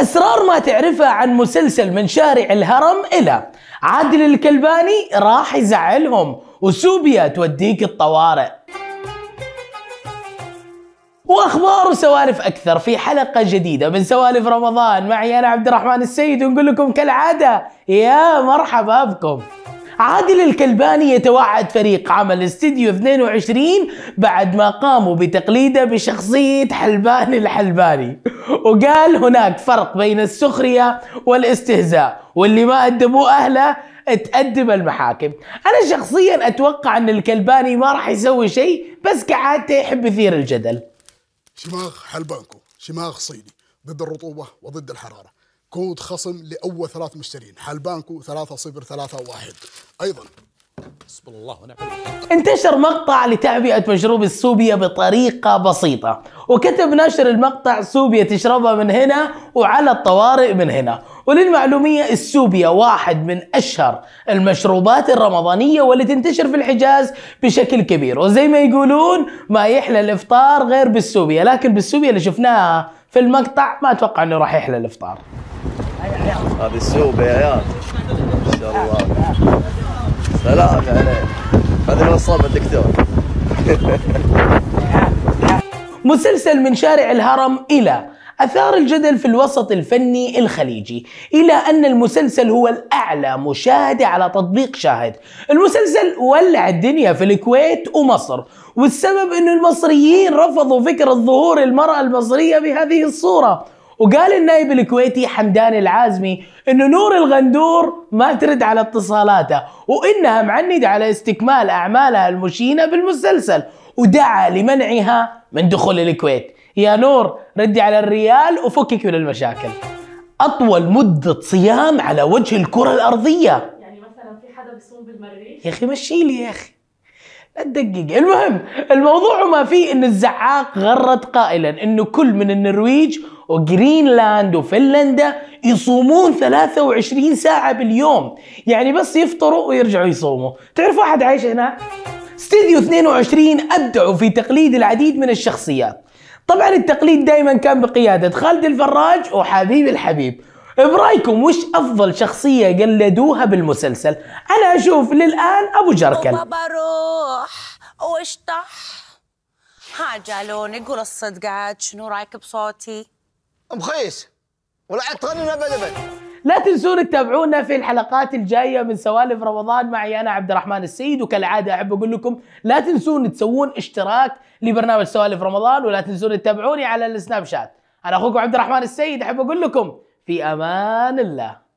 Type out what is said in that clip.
أسرار ما تعرفها عن مسلسل من شارع الهرم إلى عادل الكلباني راح يزعلهم وسوبيا توديك الطوارئ واخبار وسوالف اكثر في حلقه جديده من سوالف رمضان معي انا عبد الرحمن السيد ونقول لكم كالعاده يا مرحبا بكم عادل الكلباني يتوعد فريق عمل استديو 22 بعد ما قاموا بتقليده بشخصية حلبان الحلباني وقال هناك فرق بين السخرية والاستهزاء واللي ما أدبوه أهله تأدب المحاكم أنا شخصيا أتوقع أن الكلباني ما راح يسوي شيء بس كعادته يحب يثير الجدل شماغ حلبانكو شماغ صيني ضد الرطوبة وضد الحرارة كود خصم لأول ثلاث مشترين حلبانكو 3 0 3 1 أيضا انتشر مقطع لتعبئة مشروب السوبيا بطريقة بسيطة وكتب ناشر المقطع سوبيا تشربها من هنا وعلى الطوارئ من هنا وللمعلومية السوبيا واحد من أشهر المشروبات الرمضانية واللي تنتشر في الحجاز بشكل كبير وزي ما يقولون ما يحلى الإفطار غير بالسوبيا لكن بالسوبيا اللي شفناها في المقطع ما أتوقع أنه راح يحلى الإفطار هذه السوبيا يا ما شاء الله سلام عليك يعني هذه الدكتور مسلسل من شارع الهرم إلى أثار الجدل في الوسط الفني الخليجي إلى أن المسلسل هو الأعلى مشاهدة على تطبيق شاهد المسلسل ولع الدنيا في الكويت ومصر والسبب أن المصريين رفضوا فكرة ظهور المرأة المصرية بهذه الصورة وقال النائب الكويتي حمدان العازمي انه نور الغندور ما ترد على اتصالاته وانها معنده على استكمال اعمالها المشينه بالمسلسل ودعا لمنعها من دخول الكويت يا نور ردي على الريال وفكك من المشاكل اطول مده صيام على وجه الكره الارضيه يعني مثلا في حدا بيصوم بالمريخ يا اخي مشي لي يا اخي لا تدقق المهم الموضوع ما فيه ان الزعاق غرد قائلا انه كل من النرويج وجرينلاند وفنلندا يصومون 23 ساعة باليوم يعني بس يفطروا ويرجعوا يصوموا تعرف واحد عايش هناك استديو 22 ابدعوا في تقليد العديد من الشخصيات طبعا التقليد دائما كان بقيادة خالد الفراج وحبيب الحبيب برايكم وش افضل شخصيه قلدوها بالمسلسل انا اشوف للان ابو جركل بابا روح واشطح ها جالوني قول الصدق عاد شنو رايك بصوتي مخيس ولا عاد تغنينا ابد ابد لا تنسون تتابعونا في الحلقات الجاية من سوالف رمضان معي أنا عبد الرحمن السيد وكالعادة أحب أقول لكم لا تنسون تسوون اشتراك لبرنامج سوالف رمضان ولا تنسون تتابعوني على السناب شات أنا أخوكم عبد الرحمن السيد أحب أقول لكم في أمان الله